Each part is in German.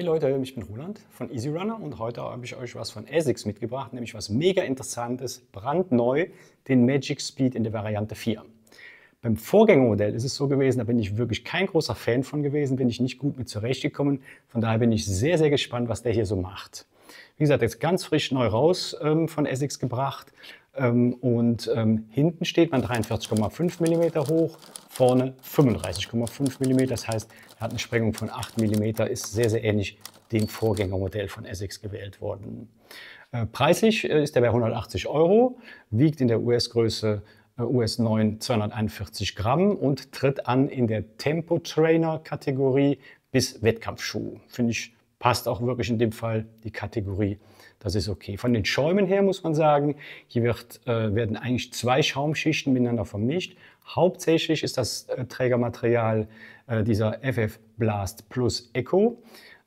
Hey Leute, ich bin Roland von EasyRunner und heute habe ich euch was von ASICS mitgebracht, nämlich was mega interessantes, brandneu, den Magic Speed in der Variante 4. Beim Vorgängermodell ist es so gewesen, da bin ich wirklich kein großer Fan von gewesen, bin ich nicht gut mit zurechtgekommen. Von daher bin ich sehr, sehr gespannt, was der hier so macht. Wie gesagt, jetzt ganz frisch neu raus ähm, von ASICS gebracht. Ähm, und ähm, hinten steht man 43,5 mm hoch, vorne 35,5 mm. Das heißt, hat eine Sprengung von 8 mm ist sehr, sehr ähnlich dem Vorgängermodell von Essex gewählt worden. Äh, preislich äh, ist er bei 180 Euro, wiegt in der US-Größe US 9 241 Gramm und tritt an in der Tempo-Trainer-Kategorie bis Wettkampfschuh. Finde ich, passt auch wirklich in dem Fall die Kategorie. Das ist okay. Von den Schäumen her muss man sagen, hier wird, äh, werden eigentlich zwei Schaumschichten miteinander vermischt. Hauptsächlich ist das äh, Trägermaterial äh, dieser FF Blast Plus Echo.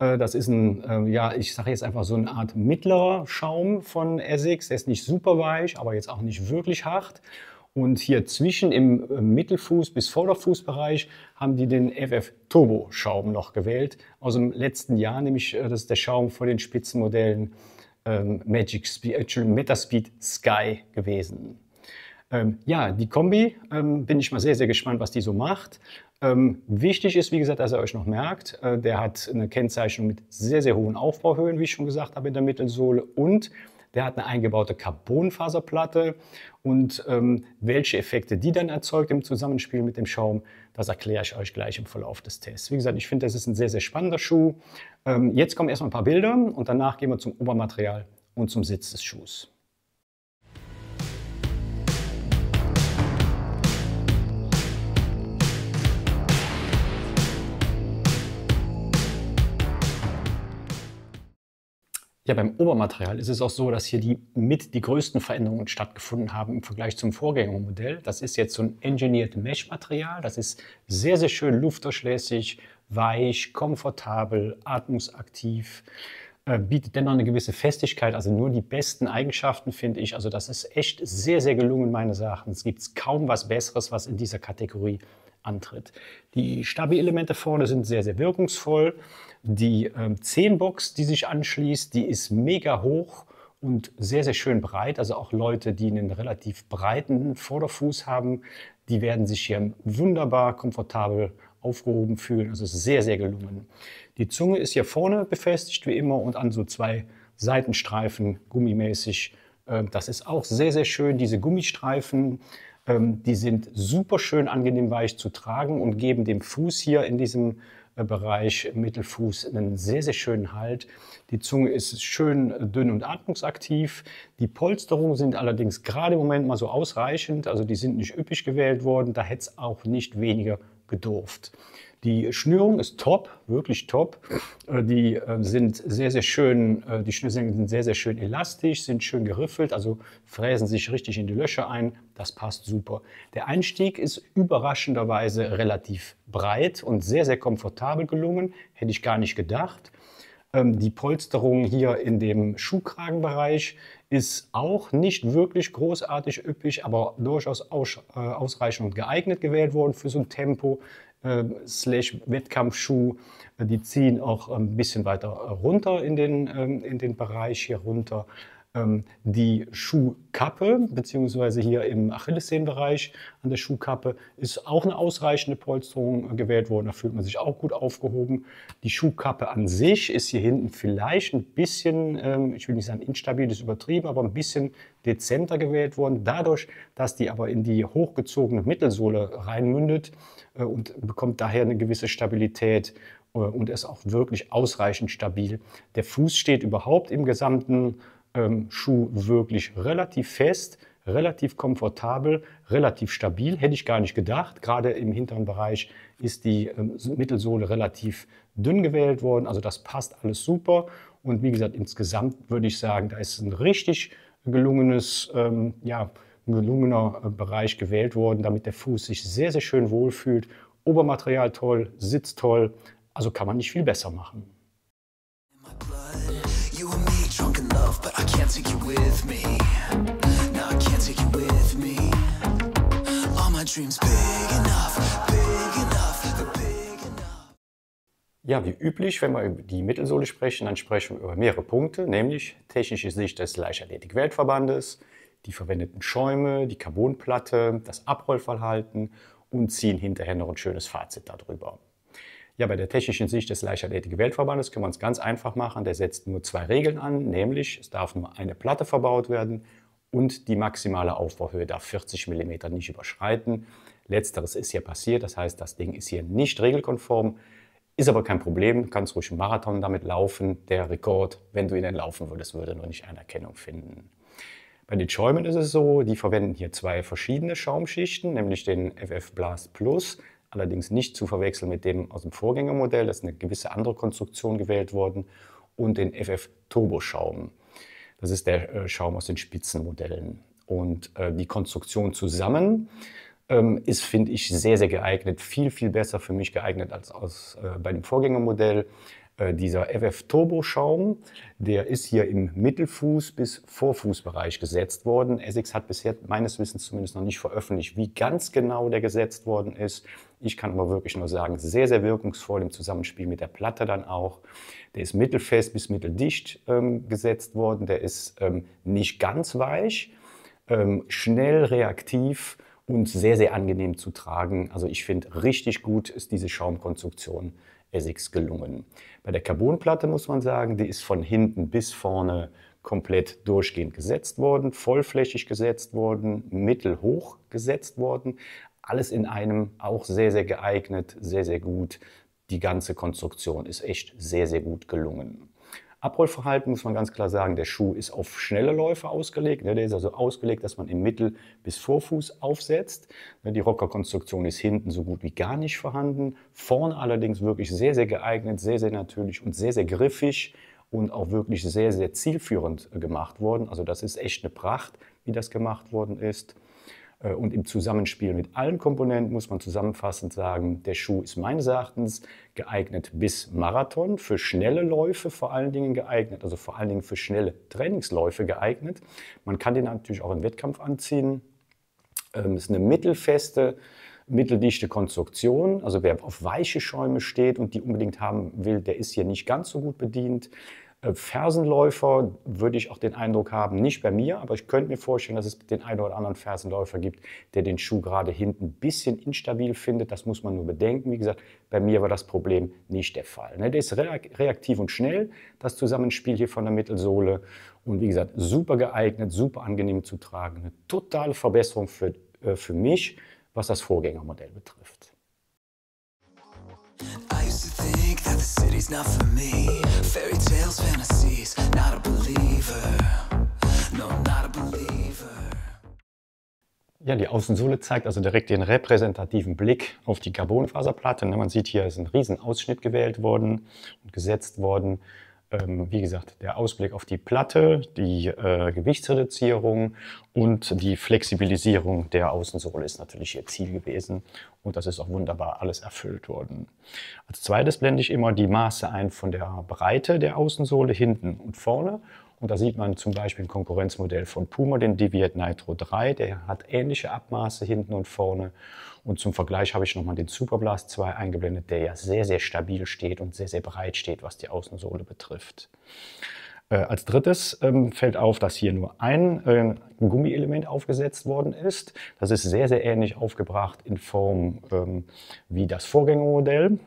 Äh, das ist ein, ja, ich sage jetzt einfach so eine Art mittlerer Schaum von Essex. Der ist nicht super weich, aber jetzt auch nicht wirklich hart. Und hier zwischen im Mittelfuß- bis Vorderfußbereich haben die den FF Turbo Schaum noch gewählt. Aus dem letzten Jahr, nämlich das ist der Schaum vor den Spitzenmodellen ähm, Magic Speed, Metaspeed Sky gewesen. Ähm, ja, die Kombi ähm, bin ich mal sehr, sehr gespannt, was die so macht. Ähm, wichtig ist, wie gesagt, dass ihr euch noch merkt, äh, der hat eine Kennzeichnung mit sehr, sehr hohen Aufbauhöhen, wie ich schon gesagt habe, in der Mittelsohle und der hat eine eingebaute Carbonfaserplatte und ähm, welche Effekte die dann erzeugt im Zusammenspiel mit dem Schaum, das erkläre ich euch gleich im Verlauf des Tests. Wie gesagt, ich finde, das ist ein sehr, sehr spannender Schuh. Ähm, jetzt kommen erstmal ein paar Bilder und danach gehen wir zum Obermaterial und zum Sitz des Schuhs. Ja, beim Obermaterial ist es auch so, dass hier die mit die größten Veränderungen stattgefunden haben im Vergleich zum Vorgängermodell. Das ist jetzt so ein Engineered Mesh Material. Das ist sehr, sehr schön luftdurchlässig, weich, komfortabel, atmungsaktiv, äh, bietet dennoch eine gewisse Festigkeit. Also nur die besten Eigenschaften finde ich. Also das ist echt sehr, sehr gelungen meine Sachen. Es gibt kaum was Besseres, was in dieser Kategorie antritt. Die Stabi-Elemente vorne sind sehr, sehr wirkungsvoll. Die ähm, 10-Box, die sich anschließt, die ist mega hoch und sehr, sehr schön breit. Also auch Leute, die einen relativ breiten Vorderfuß haben, die werden sich hier wunderbar komfortabel aufgehoben fühlen. Also sehr, sehr gelungen. Die Zunge ist hier vorne befestigt wie immer und an so zwei Seitenstreifen gummimäßig. Ähm, das ist auch sehr, sehr schön. Diese Gummistreifen, ähm, die sind super schön angenehm weich zu tragen und geben dem Fuß hier in diesem Bereich Mittelfuß einen sehr, sehr schönen Halt. Die Zunge ist schön dünn und atmungsaktiv. Die Polsterungen sind allerdings gerade im Moment mal so ausreichend, also die sind nicht üppig gewählt worden, da hätte es auch nicht weniger gedurft. Die Schnürung ist top, wirklich top. Äh, die äh, sind sehr, sehr schön, äh, die Schnürsenkel sind sehr, sehr schön elastisch, sind schön geriffelt, also fräsen sich richtig in die Löcher ein. Das passt super. Der Einstieg ist überraschenderweise relativ breit und sehr, sehr komfortabel gelungen. Hätte ich gar nicht gedacht. Ähm, die Polsterung hier in dem Schuhkragenbereich ist auch nicht wirklich großartig üppig, aber durchaus ausreichend und geeignet gewählt worden für so ein Tempo äh, slash Wettkampfschuh, äh, die ziehen auch ein bisschen weiter runter in den, ähm, in den Bereich hier runter. Ähm, die Schuhkappe, beziehungsweise hier im Achillessehnenbereich an der Schuhkappe, ist auch eine ausreichende Polsterung gewählt worden. Da fühlt man sich auch gut aufgehoben. Die Schuhkappe an sich ist hier hinten vielleicht ein bisschen, ähm, ich will nicht sagen instabil, ist übertrieben, aber ein bisschen dezenter gewählt worden. Dadurch, dass die aber in die hochgezogene Mittelsohle reinmündet äh, und bekommt daher eine gewisse Stabilität äh, und ist auch wirklich ausreichend stabil. Der Fuß steht überhaupt im gesamten ähm, Schuh wirklich relativ fest, relativ komfortabel, relativ stabil. Hätte ich gar nicht gedacht. Gerade im hinteren Bereich ist die ähm, Mittelsohle relativ dünn gewählt worden. Also das passt alles super. Und wie gesagt, insgesamt würde ich sagen, da ist ein richtig gelungenes, ähm, ja, gelungener äh, Bereich gewählt worden, damit der Fuß sich sehr, sehr schön wohlfühlt. Obermaterial toll, Sitz toll. Also kann man nicht viel besser machen take you with me. No, I can't take you with me. All my dreams big enough, big enough, big enough. Ja, wie üblich, wenn wir über die Mittelsohle sprechen, dann sprechen wir über mehrere Punkte, nämlich technische Sicht des Leichtathletik-Weltverbandes, die verwendeten Schäume, die Carbonplatte, das Abrollverhalten und ziehen hinterher noch ein schönes Fazit darüber. Ja, bei der technischen Sicht des Leichtathletik-Weltverbandes können wir es ganz einfach machen. Der setzt nur zwei Regeln an, nämlich es darf nur eine Platte verbaut werden und die maximale Aufbauhöhe darf 40 mm nicht überschreiten. Letzteres ist hier passiert, das heißt, das Ding ist hier nicht regelkonform, ist aber kein Problem, kannst ruhig einen Marathon damit laufen. Der Rekord, wenn du ihn dann laufen würdest, würde nur nicht Anerkennung finden. Bei den Schäumen ist es so, die verwenden hier zwei verschiedene Schaumschichten, nämlich den FF Blast Plus allerdings nicht zu verwechseln mit dem aus dem Vorgängermodell. Das ist eine gewisse andere Konstruktion gewählt worden und den FF Turbo Schaum. Das ist der äh, Schaum aus den Spitzenmodellen. Und äh, die Konstruktion zusammen ähm, ist, finde ich, sehr, sehr geeignet. Viel, viel besser für mich geeignet als aus, äh, bei dem Vorgängermodell. Äh, dieser FF Turbo Schaum, der ist hier im Mittelfuß- bis Vorfußbereich gesetzt worden. Essex hat bisher meines Wissens zumindest noch nicht veröffentlicht, wie ganz genau der gesetzt worden ist. Ich kann aber wirklich nur sagen, sehr, sehr wirkungsvoll im Zusammenspiel mit der Platte dann auch. Der ist mittelfest bis mitteldicht ähm, gesetzt worden. Der ist ähm, nicht ganz weich, ähm, schnell reaktiv und sehr, sehr angenehm zu tragen. Also ich finde, richtig gut ist diese Schaumkonstruktion Essex gelungen. Bei der Carbonplatte muss man sagen, die ist von hinten bis vorne komplett durchgehend gesetzt worden, vollflächig gesetzt worden, mittelhoch gesetzt worden alles in einem auch sehr, sehr geeignet, sehr, sehr gut. Die ganze Konstruktion ist echt sehr, sehr gut gelungen. Abrollverhalten muss man ganz klar sagen, der Schuh ist auf schnelle Läufe ausgelegt. Ne? Der ist also ausgelegt, dass man im Mittel- bis Vorfuß aufsetzt. Ne? Die Rockerkonstruktion ist hinten so gut wie gar nicht vorhanden. Vorne allerdings wirklich sehr, sehr geeignet, sehr, sehr natürlich und sehr, sehr griffig und auch wirklich sehr, sehr zielführend gemacht worden. Also das ist echt eine Pracht, wie das gemacht worden ist. Äh, und im Zusammenspiel mit allen Komponenten muss man zusammenfassend sagen, der Schuh ist meines Erachtens geeignet bis Marathon, für schnelle Läufe vor allen Dingen geeignet, also vor allen Dingen für schnelle Trainingsläufe geeignet. Man kann den natürlich auch im Wettkampf anziehen. Ähm, es ist eine mittelfeste, mitteldichte Konstruktion. Also wer auf weiche Schäume steht und die unbedingt haben will, der ist hier nicht ganz so gut bedient. Äh, Fersenläufer würde ich auch den Eindruck haben, nicht bei mir, aber ich könnte mir vorstellen, dass es den einen oder anderen Fersenläufer gibt, der den Schuh gerade hinten ein bisschen instabil findet. Das muss man nur bedenken. Wie gesagt, bei mir war das Problem nicht der Fall. Ne? Der ist reaktiv und schnell, das Zusammenspiel hier von der Mittelsohle. Und wie gesagt, super geeignet, super angenehm zu tragen. Eine totale Verbesserung für, äh, für mich, was das Vorgängermodell betrifft. City's not for me. Fairy tales, fantasies, not a believer. No, not a believer. Ja, die Außensohle zeigt also direkt den repräsentativen Blick auf die Carbonfaserplatte. Man sieht hier, ist ein Riesenausschnitt gewählt worden und gesetzt worden ähm, wie gesagt, der Ausblick auf die Platte, die äh, Gewichtsreduzierung und die Flexibilisierung der Außensohle ist natürlich ihr Ziel gewesen. Und das ist auch wunderbar alles erfüllt worden. Als zweites blende ich immer die Maße ein von der Breite der Außensohle hinten und vorne. Und da sieht man zum Beispiel ein Konkurrenzmodell von Puma, den Deviate Nitro 3. Der hat ähnliche Abmaße hinten und vorne. Und zum Vergleich habe ich nochmal den Superblast 2 eingeblendet, der ja sehr, sehr stabil steht und sehr, sehr breit steht, was die Außensohle betrifft. Äh, als drittes ähm, fällt auf, dass hier nur ein äh, Gummielement aufgesetzt worden ist. Das ist sehr, sehr ähnlich aufgebracht in Form ähm, wie das Vorgängermodell.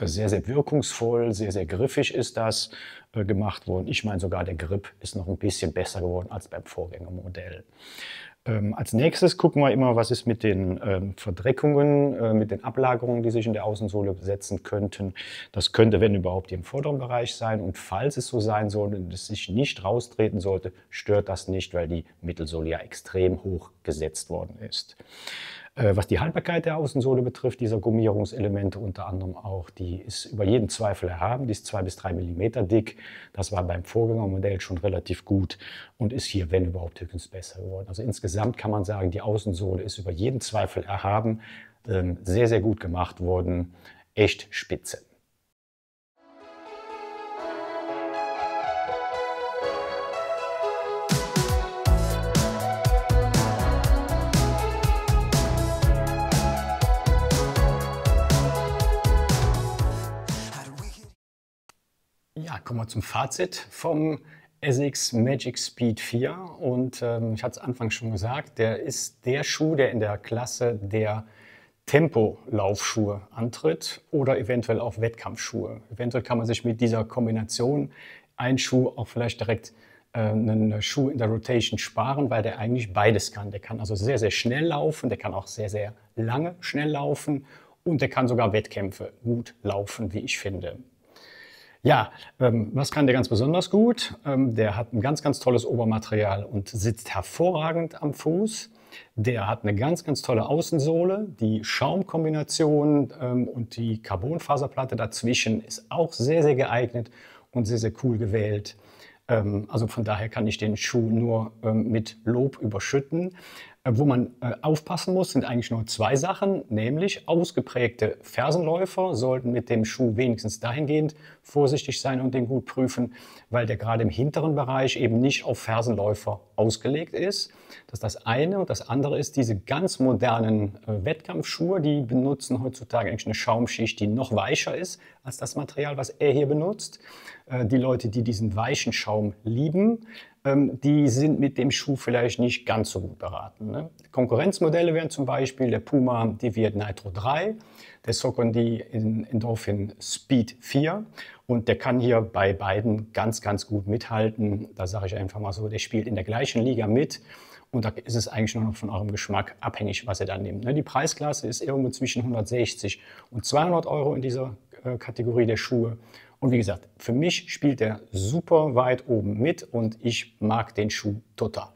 Äh, sehr, sehr wirkungsvoll, sehr, sehr griffig ist das äh, gemacht worden. Ich meine sogar, der Grip ist noch ein bisschen besser geworden als beim Vorgängermodell. Ähm, als nächstes gucken wir immer, was ist mit den ähm, Verdreckungen, äh, mit den Ablagerungen, die sich in der Außensohle setzen könnten. Das könnte, wenn überhaupt, im vorderen Bereich sein. Und falls es so sein sollte und es sich nicht raustreten sollte, stört das nicht, weil die Mittelsohle ja extrem hoch gesetzt worden ist. Äh, was die Haltbarkeit der Außensohle betrifft, dieser Gummierungselemente unter anderem auch, die ist über jeden Zweifel erhaben. Die ist zwei bis drei Millimeter dick. Das war beim Vorgängermodell schon relativ gut und ist hier, wenn überhaupt, höchstens besser geworden. Also insgesamt kann man sagen, die Außensohle ist über jeden Zweifel erhaben. Ähm, sehr, sehr gut gemacht worden. Echt spitze. Ja, kommen wir zum Fazit vom Essex Magic Speed 4. Und ähm, ich hatte es anfangs schon gesagt, der ist der Schuh, der in der Klasse der Tempolaufschuhe antritt oder eventuell auch Wettkampfschuhe. Eventuell kann man sich mit dieser Kombination ein Schuh auch vielleicht direkt ähm, einen Schuh in der Rotation sparen, weil der eigentlich beides kann. Der kann also sehr, sehr schnell laufen, der kann auch sehr, sehr lange schnell laufen und der kann sogar Wettkämpfe gut laufen, wie ich finde. Ja, ähm, was kann der ganz besonders gut? Ähm, der hat ein ganz, ganz tolles Obermaterial und sitzt hervorragend am Fuß. Der hat eine ganz, ganz tolle Außensohle. Die Schaumkombination ähm, und die Carbonfaserplatte dazwischen ist auch sehr, sehr geeignet und sehr, sehr cool gewählt. Ähm, also von daher kann ich den Schuh nur ähm, mit Lob überschütten. Äh, wo man äh, aufpassen muss, sind eigentlich nur zwei Sachen, nämlich ausgeprägte Fersenläufer sollten mit dem Schuh wenigstens dahingehend vorsichtig sein und den gut prüfen, weil der gerade im hinteren Bereich eben nicht auf Fersenläufer ausgelegt ist. Das ist das eine. Und das andere ist, diese ganz modernen äh, Wettkampfschuhe, die benutzen heutzutage eigentlich eine Schaumschicht, die noch weicher ist als das Material, was er hier benutzt. die Leute, die diesen weichen Schaum lieben, ähm, die sind mit dem Schuh vielleicht nicht ganz so gut beraten. Ne? Konkurrenzmodelle wären zum Beispiel der Puma Deviate Nitro 3, der Sokondi in Endorphin Speed 4 und der kann hier bei beiden ganz, ganz gut mithalten. Da sage ich einfach mal so, der spielt in der gleichen Liga mit und da ist es eigentlich nur noch von eurem Geschmack abhängig, was ihr da nehmt. Ne? Die Preisklasse ist irgendwo zwischen 160 und 200 Euro in dieser äh, Kategorie der Schuhe. Und wie gesagt, für mich spielt er super weit oben mit und ich mag den Schuh total.